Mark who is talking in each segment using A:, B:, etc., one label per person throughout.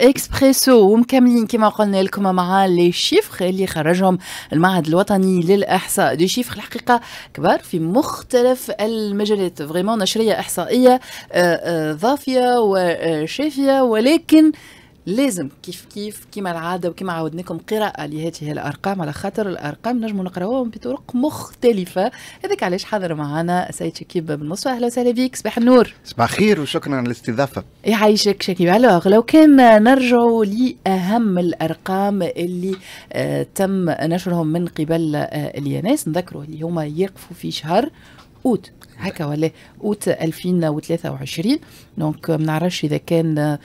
A: اكسبريسو ومكملين كما قلنا لكم مع لي شيفر اللي خرجهم المعهد الوطني للاحصاء دي شيفر الحقيقه كبار في مختلف المجالات فريمون نشريه احصائيه آه، آه، ضافيه وشافيه ولكن لازم كيف كيف كما العاده وكما عودناكم قراءه لهذه الارقام على خاطر الارقام نجموا نقراوهم بطرق مختلفه هذاك علاش حاضر معنا السيد شكيب بن مصفى اهلا وسهلا بك صباح النور صباح الخير وشكرا على الاستضافه يعيشك شكيب الوغ لو كان نرجعوا لاهم الارقام اللي آه، تم نشرهم من قبل آه، الياناس نذكروا اللي هما يقفوا في شهر Août, hein, quoi, août 2023. Donc, on a réagi de ce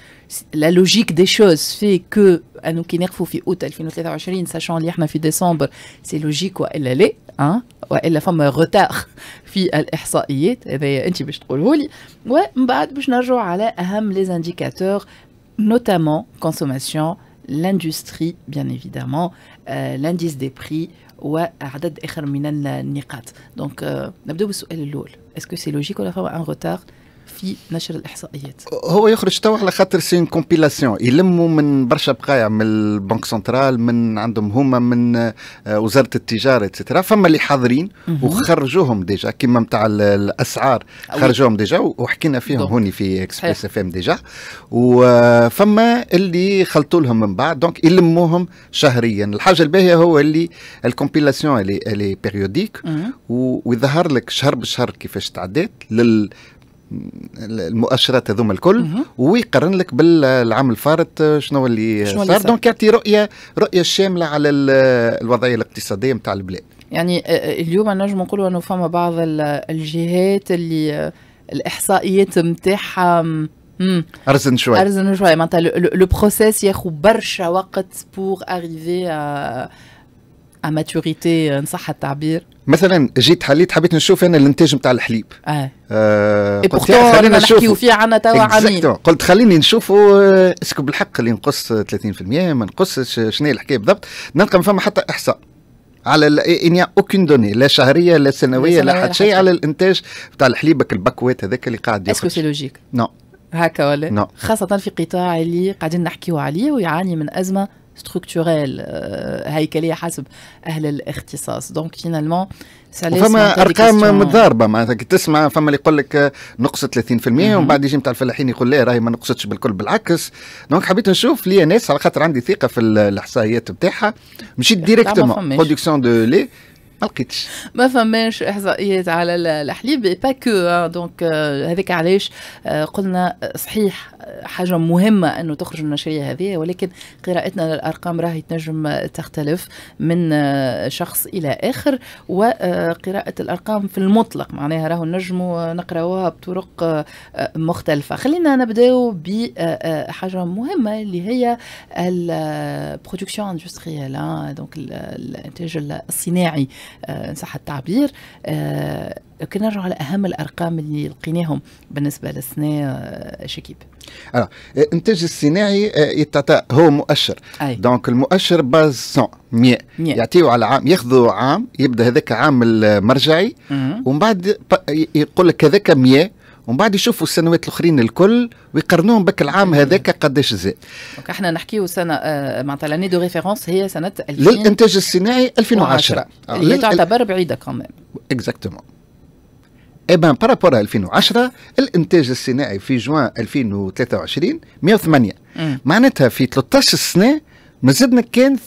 A: la logique des choses fait que euh, nous qui n'avons pas en août 2023, sachant que nous sommes en décembre, c'est logique, ou et là, là, hein, et là, il y a un retard dans les épreuves. Ensuite, je te parle. Oui, mais après, je vais nous regarder les indicateurs, notamment consommation, l'industrie, bien évidemment, euh, l'indice des prix. وعدد آخر من النقاط دونك euh, نبدأ بالسؤال الأول اسكو سي لوجيك ولا فما ان روتار في نشر الاحصائيات
B: هو يخرج توا على خاطر سين كومبيلاسيون يلموا من برشا بقايا من البنك سنترال من عندهم هما من آه، وزاره التجاره اتسترا فما اللي حاضرين وخرجوهم ديجا كيما نتاع الاسعار خرجوهم ديجا وحكينا فيهم هوني في اكسبريس اف ام ديجا وفما آه، اللي خلطوا لهم من بعد دونك يلموهم شهريا الحاجه الباهيه هو اللي الكومبيلاسيون اللي اللي بيريوديك ويظهر لك شهر بشهر كيفاش تعدات لل المؤشرات هذوما الكل ويقارن لك بالعام الفارط آه، شنو اللي صار دونك يعطي رؤيه رؤيه شامله على آه، الوضعيه الاقتصاديه نتاع البلاد
A: يعني آه، اليوم نجم نقولوا انه فما بعض الجهات اللي الاحصائيات نتاعها
B: ارزن شويه ارزن
A: شويه معناتها لو بروسيس ياخذ برشا وقت بور اريفي ماتوريتي ان صح التعبير
B: مثلا جيت حليت حبيت نشوف انا الانتاج نتاع الحليب اه, آه قلت خلينا نحكيو فيه عنا توا عامين قلت خليني نشوفوا آه، اسكو بالحق اللي نقص 30% ما نقصش شنو هي الحكايه بالضبط نلقى ما فما حتى احصاء على انيا اوكين دوني لا شهريه لا سنويه لا حتى شيء على الانتاج نتاع الحليب البكوات هذاك اللي قاعد اسكو سي لوجيك نو
A: هكا ولا نو خاصه في قطاع اللي قاعدين نحكيو عليه ويعاني من ازمه structurelle euh, هيكليه حسب اهل الاختصاص دونك فينالمون فما ارقام متضاربه
B: معناتها كي تسمع فما اللي يقول لك نقصت 30% ومن بعد يجي نتاع الفلاحين يقول لا راهي ما نقصتش بالكل بالعكس دونك حبيت نشوف لي ناس على خاطر عندي ثقه في الاحصائيات نتاعها مشيت ديريكتومون برودكسيون دو لي ما لقيتش
A: ما فماش احصائيات على الحليب با كو دونك هذاك علاش آه، قلنا آه، صحيح آه، حاجه مهمه انه تخرج النشريه هذه ولكن قراءتنا للارقام راهي تنجم تختلف من شخص الى اخر وقراءه الارقام في المطلق معناها راهو نجموا نقراوها بطرق مختلفه خلينا نبداو بحاجه مهمه اللي هي البرودكسيون اندستريال دونك الانتاج الصناعي آه، ان صح التعبير آه، لو كنا نرجعوا على اهم الارقام اللي لقيناهم بالنسبه للسنه آه، شكيب
B: الانتاج الصناعي يتعطى هو مؤشر أي. دونك المؤشر باز 100 100 يعطيو على عام ياخذوا عام يبدا هذاك عام المرجعي ومن بعد يقول لك هذاك 100 ومن بعد يشوفوا السنوات الاخرين الكل ويقارنوهم بك العام هذاك قداش زاد.
A: دونك احنا نحكيو سنه آه، معناتها لاني دو ريفيرونس هي سنه 2000
B: للانتاج الصناعي 2010 اللي آه، تعتبر
A: بعيده كمان
B: اكزاكتومون اي بان بارابور 2010 الانتاج الصناعي في جوان 2023 108 معناتها في 13 سنه زدنا كان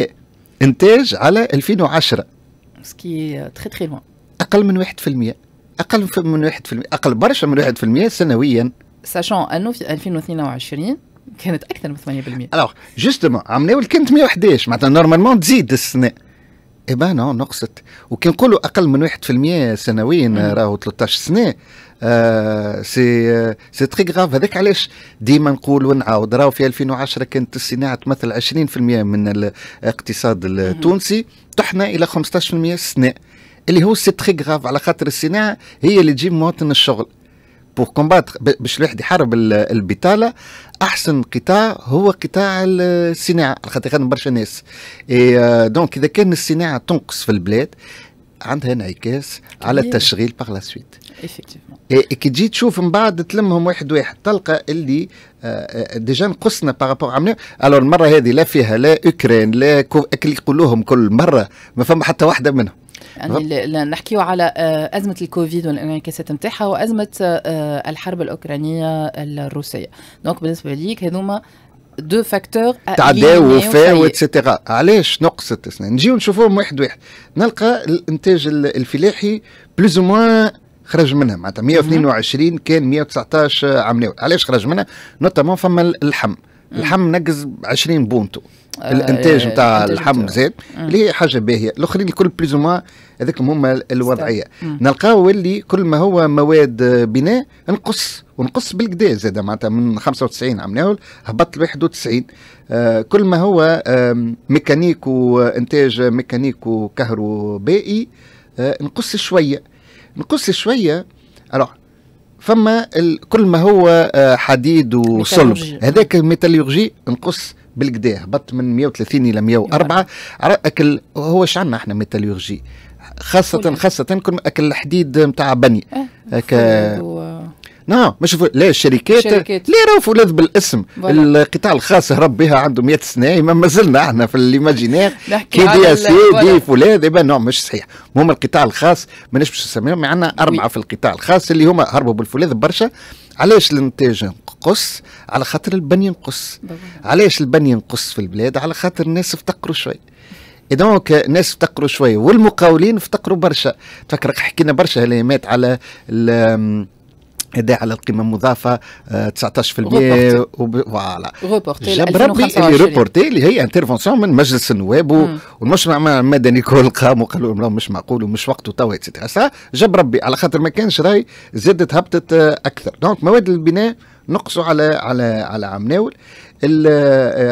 B: 8% انتاج على 2010 سكي تري تري لوان اقل من 1% اقل من 1% اقل برشا من 1% سنويا
A: ساشون انه في 2022 كانت اكثر من 8%
B: الوغ جوستومون عام ناول كانت 111 معناتها نورمالمون تزيد السنه اي با نو نقصت وكي نقولوا اقل من 1% سنويا راهو 13 سنه آه سي سي تري غاف هذاك علاش ديما نقول ونعاود راهو في 2010 كانت الصناعه تمثل 20% من الاقتصاد التونسي طحنا الى 15% السنه اللي هو سي تري غراف على خاطر الصناعه هي اللي تجيب مواطن الشغل بور كومباتر باش الواحد يحارب البطاله احسن قطاع هو قطاع الصناعه على خاطر خدم برشا ناس اي دونك euh, اذا كان الصناعه تنقص في البلاد عندها انعكاس على التشغيل باغ لا سويت كي تجي تشوف من بعد تلمهم واحد واحد تلقى اللي ديجا آه، آه، نقصنا بارابور عملنا الو المره هذه لا فيها لا اوكران لا كو... اللي يقولوهم كل مره ما فما حتى واحده منهم
A: يعني نحكيو على آه، ازمه الكوفيد والانعكاسات نتاعها وازمه آه، الحرب الاوكرانيه الروسيه دونك بالنسبه ليك هذوما دو فاكتور آه، تعداو وفاء
B: واتسيتيرا علاش نقصت السنة نجيو نشوفوهم واحد واحد نلقى الانتاج الفلاحي بلوز موان خرج منها معناتها 122 كان 119 عام علاش خرج منها نوتامون فما اللحم اللحم نقز 20 بونتو آه، الانتاج نتاع اللحم زاد اللي هي حاجه باهيه الاخرين الكل بليزوما هذاك هما الوضعيه نلقاو اللي كل ما هو مواد بناء نقص ونقص بالكدا زاد معناتها من 95 عملناه هبط ل 91 آه كل ما هو آه ميكانيك وانتاج ميكانيك وكهربائي آه نقص شويه نقص شويه الوغ فما ال... كل ما هو آه، حديد وصلب هذاك الميتاليورجي نقص بالقدا هبط من 130 الى 104 اكل هو اش عندنا احنا ميتاليورجي خاصه خاصه كل اكل الحديد نتاع بني أه. هكا نو نعم، ما شوف لا الشركات شركات. لا راهو ولاد بالاسم بلا. القطاع الخاص هرب بها عنده 100 سنه ما مازلنا احنا في الايماجينير كي دي اس دي فولاد نو نعم، مش صحيح هما القطاع الخاص ماناش باش نسميهم عندنا اربعه في القطاع الخاص اللي هما هربوا بالفولاذ برشا علاش الانتاج نقص على خاطر البن ينقص علاش البن ينقص في البلاد على خاطر الناس افتقروا شوي دونك الناس افتقروا شوي والمقاولين افتقروا برشا تفكر حكينا برشا الايامات على اداء على القيمه المضافه 19% آه، فوالا
A: جاب ربي اللي ريبورتي إيه، اللي هي
B: انترفونسيون من مجلس النواب مم. والمجتمع المدني كل قام وقالوا لهم مش معقول ومش وقته توا اتسيتيرا جاب ربي على خاطر ما كانش راي زادت هبطت آه، اكثر دونك مواد البناء نقصوا على على على عمناول آه،,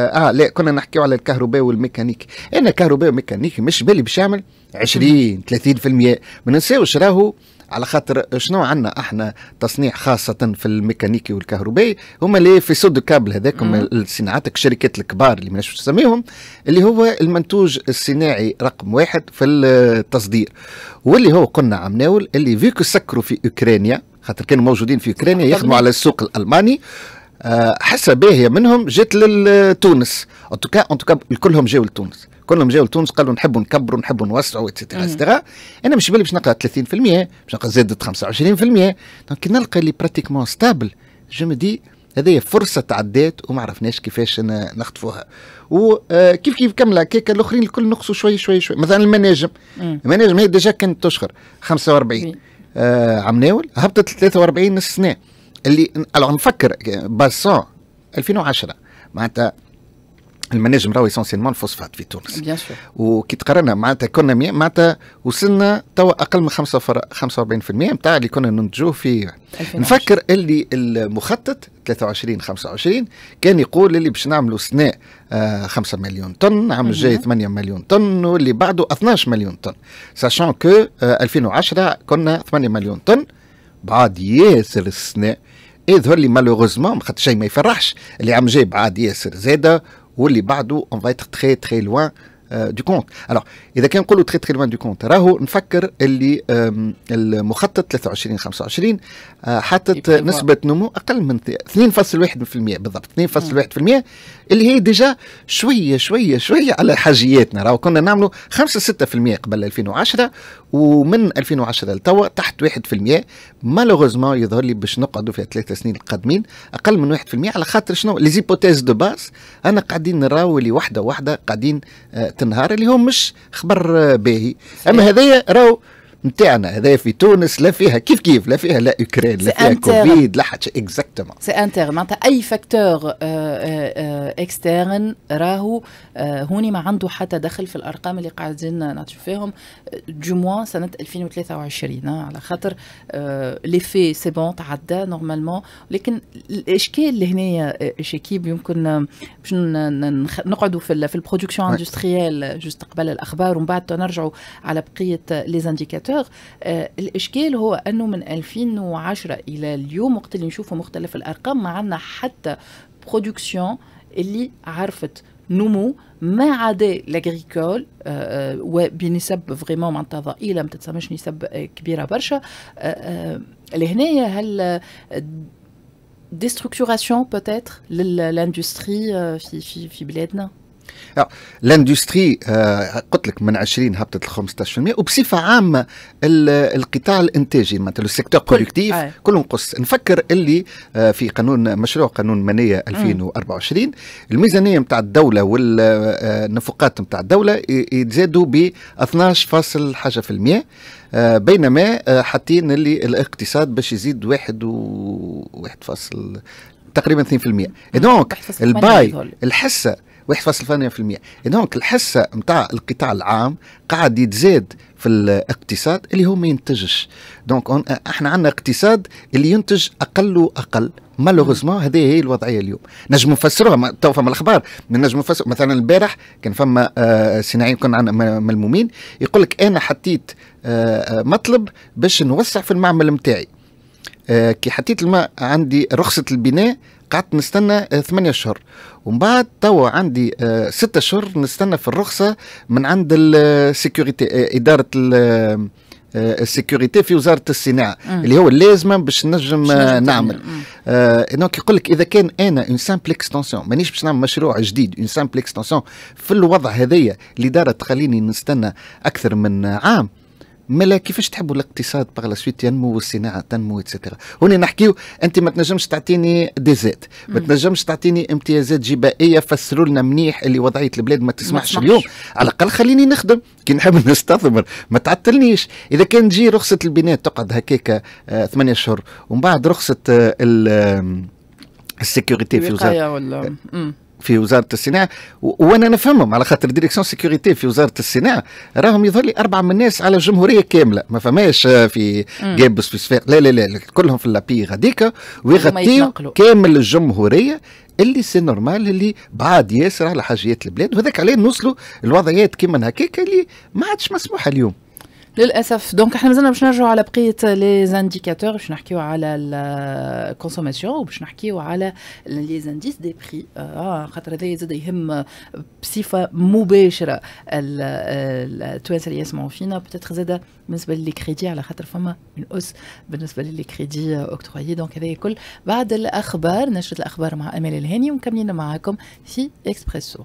B: اه لا كنا نحكيو على الكهرباء والميكانيك انا كهرباء وميكانيك مش بالي باش يعمل 20 30% ما ننساوش راهو على خاطر شنو عندنا احنا تصنيع خاصه في الميكانيكي والكهربائي هما اللي في سود كابل هذاكم الصناعات الشركات الكبار اللي ماناش نسميهم اللي هو المنتوج الصناعي رقم واحد في التصدير واللي هو قلنا عمناول اللي فيكو سكروا في اوكرانيا خاطر كانوا موجودين في اوكرانيا يخدموا على السوق الالماني آه، حسب باهيه منهم جات لتونس ان توكا ان توكا كلهم جاوا لتونس كلهم جاوا لتونس قالوا نحبوا نكبروا نحبوا نوسعوا اتسيتيرا اتسيتيرا انا مش بالي باش نلقى 30% باش نلقى زادت 25% دونك نلقى اللي براتيكمون ستابل جو دي هذه فرصه تعدات وما عرفناش كيفاش نخطفوها وكيف آه، كيف كمل هكاك الاخرين الكل نقصوا شوي شوي شوي مثلا المناجم مم. المناجم هي ديجا كانت تشخر 45 آه عم ناول هبطت 43 السنه سنه اللي الو نفكر باسون 2010 معناتها المناجم راهو اسونسيلمون الفوسفات في تونس بيان سور وكي تقارنا معناتها كنا معناتها وصلنا توا اقل من 45% نتاع اللي كنا ننتجوه في نفكر اللي المخطط 23 25 كان يقول اللي باش نعملوا سناء آه 5 مليون طن العام الجاي 8 مليون طن واللي بعده 12 مليون طن ساشون كو آه 2010 كنا 8 مليون طن بعد ياسر السناء يظهر لي مالوغوزمون خاطر شيء ما يفرحش اللي عام جاي بعاد ياسر زاده les بعده on va être très très loin دو كونت الوغ اذا كان نقولوا تري تري لوان دو كونت راهو نفكر اللي المخطط 23 25 آه، حاطط نسبه نمو اقل من 2.1% بالضبط 2.1% اللي هي ديجا شويه شويه شويه على حاجياتنا راهو كنا نعملوا 5 6% قبل 2010 ومن 2010 لتوا تحت 1% مالوغوزمون يظهر لي باش نقعدوا في ثلاث سنين القادمين اقل من 1% على خاطر شنو لي زيبوتيز دو باس انا قاعدين نراو اللي واحده واحده قاعدين آه، تنهار اللي هو مش خبر آه، باهي اما هذايا راهو نتاعنا هذا في تونس لا فيها كيف كيف لا فيها لا اوكران لا فيها كوفيد لا حتى اكزاكتومون سي
A: انتر معناتها اي فاكتور اكسترن euh, euh, euh, راهو هوني ما عنده حتى دخل في الارقام اللي قاعدين نعطيو فيهم دو موان سنه 2023 آه، على خاطر لي في سي بون تعدى نورمالمون لكن الاشكال اللي هنا آه، شكيب يمكن آه، باش نقعدوا في في البرودكسيون اندستريال جوست قبل الاخبار ومن بعد نرجعوا على بقيه لي زانديكاتور الفراغ آه الإشكال هو أنه من 2010 إلى اليوم وقت اللي نشوفه مختلف الأرقام ما عندنا حتى برودكسيون اللي عرفت نمو ما عدا لاغريكول آه، آه، وبنسب فريمون معناتها ضئيله ما تتسماش نسب آه، كبيره برشا لهنايا هل ديستركتوراسيون بوتيتر للاندستري في في في بلادنا
B: الاندستري آه، آه، قلت لك من 20 هبطت ل 15% وبصفه عامه القطاع الانتاجي معناتها لو سيكتور برودكتيف كل, آه. كله نقص نفكر اللي في قانون مشروع قانون منيه 2024 الميزانيه نتاع الدوله والنفقات نتاع الدوله يتزادوا ب 12 فاصل حاجه في المية بينما حاطين اللي الاقتصاد باش يزيد واحد و واحد فاصل تقريبا 2% دونك الباي الحصه 1.8% دونك الحصة نتاع القطاع العام قاعد يتزاد في الاقتصاد اللي هو ما ينتجش دونك احنا عندنا اقتصاد اللي ينتج اقل واقل مالوغوزمون هذه هي الوضعيه اليوم نجم نفسروها تو فما الاخبار نجم نفسر مثلا البارح كان فما آه، صناعيين كنا عندنا ملمومين يقول لك انا حطيت آه، آه، مطلب باش نوسع في المعمل نتاعي كي حطيت الماء عندي رخصه البناء قعدت نستنى آه، ثمانية شهور ومن بعد توا عندي آه، ستة شهور نستنى في الرخصة من عند السيكوريتي آه، إدارة السيكوريتي في وزاره الصناعه اللي هو اللازمة باش نجم نعمل آه دونك يقول لك اذا كان انا اون سامبل إكستونسيون مانيش باش نعمل مشروع جديد اون سامبل إكستونسيون في الوضع هذايا الاداره تخليني نستنى اكثر من عام ملا كيفاش تحبوا الاقتصاد باغ لا سويت ينمو والصناعه تنمو اتسيتيرا هنا نحكيو انت ما تنجمش تعطيني ديزات ما تنجمش تعطيني امتيازات جبائيه فسروا لنا منيح اللي وضعيه البلاد ما تسمحش اليوم على الاقل خليني نخدم كي نحب نستثمر ما تعطلنيش اذا كان تجي رخصه البناء تقعد هكاك آه، ثمانية اشهر ومن بعد رخصه آه، السكيورتي في وزاره
A: ولا آه،
B: في وزاره الصناعه وانا نفهمهم على خاطر ديريكسيون سيكوريتي في وزاره الصناعه راهم يظهر لي اربعه من الناس على الجمهوريه كامله ما فماش في جيب في صفاق لا لا لا كلهم في لابي غاديكا ويغطيو كامل الجمهوريه اللي سي نورمال اللي بعاد ياسر على حاجيات البلاد وهذاك عليه نوصلوا الوضعيات كيما هكاك اللي ما عادش مسموحه اليوم
A: للاسف دونك احنا مازلنا باش نرجعوا على بقيه لي زانديكاتور باش نحكيو على الكونسوماسيون وباش نحكيو على لي زانديس دي بري اه خاطر هذا يزيد يهم بصفه مباشره التوانسه اللي يسمعوا فينا بتاتر زاد بالنسبه للي كريدي على خاطر فما من اس بالنسبه للي كريدي اوكتروي دونك هذا كل بعد الاخبار نشره الاخبار مع امال الهاني ومكملين معاكم في اكسبريسو